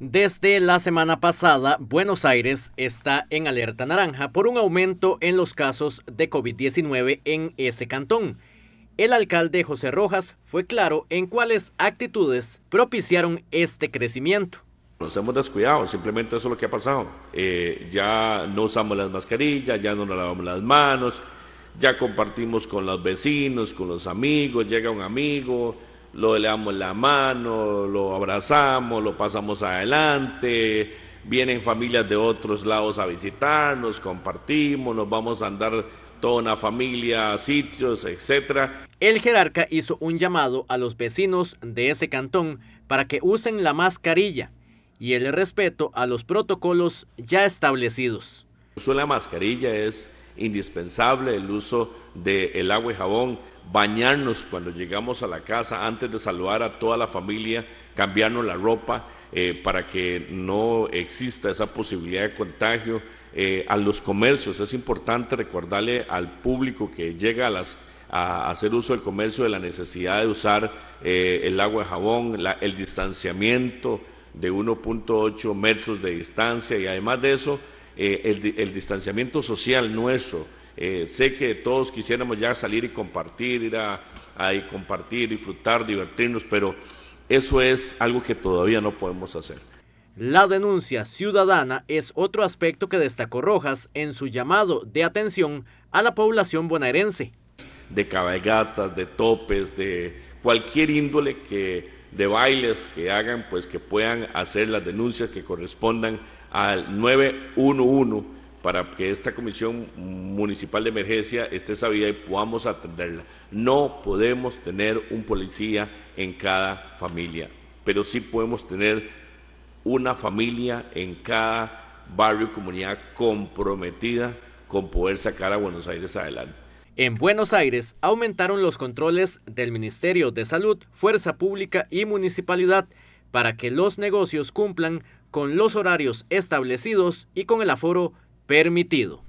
Desde la semana pasada, Buenos Aires está en alerta naranja por un aumento en los casos de COVID-19 en ese cantón. El alcalde José Rojas fue claro en cuáles actitudes propiciaron este crecimiento. Nos hemos descuidado, simplemente eso es lo que ha pasado. Eh, ya no usamos las mascarillas, ya no nos lavamos las manos, ya compartimos con los vecinos, con los amigos, llega un amigo, lo, le damos la mano, lo abrazamos, lo pasamos adelante, vienen familias de otros lados a visitarnos, compartimos, nos vamos a andar toda una familia, a sitios, etc. El jerarca hizo un llamado a los vecinos de ese cantón para que usen la mascarilla y el respeto a los protocolos ya establecidos. la mascarilla es indispensable el uso del agua y jabón, bañarnos cuando llegamos a la casa antes de saludar a toda la familia, cambiarnos la ropa eh, para que no exista esa posibilidad de contagio. Eh, a los comercios es importante recordarle al público que llega a las a hacer uso del comercio de la necesidad de usar eh, el agua y jabón, el distanciamiento de 1.8 metros de distancia y además de eso, eh, el, distanciamiento social nuestro. Eh, sé que todos quisiéramos ya salir y compartir, ir a, compartir, disfrutar, divertirnos, pero eso es algo que todavía no podemos hacer. La denuncia ciudadana es otro aspecto que destacó Rojas en su llamado de atención a la población bonaerense. De cabalgatas, de topes, de cualquier índole que de bailes que hagan, pues que puedan hacer las denuncias que correspondan al 911 para que esta Comisión Municipal de Emergencia esté sabida y podamos atenderla. No podemos tener un policía en cada familia, pero sí podemos tener una familia en cada barrio y comunidad comprometida con poder sacar a Buenos Aires adelante. En Buenos Aires aumentaron los controles del Ministerio de Salud, Fuerza Pública y Municipalidad para que los negocios cumplan con los horarios establecidos y con el aforo permitido.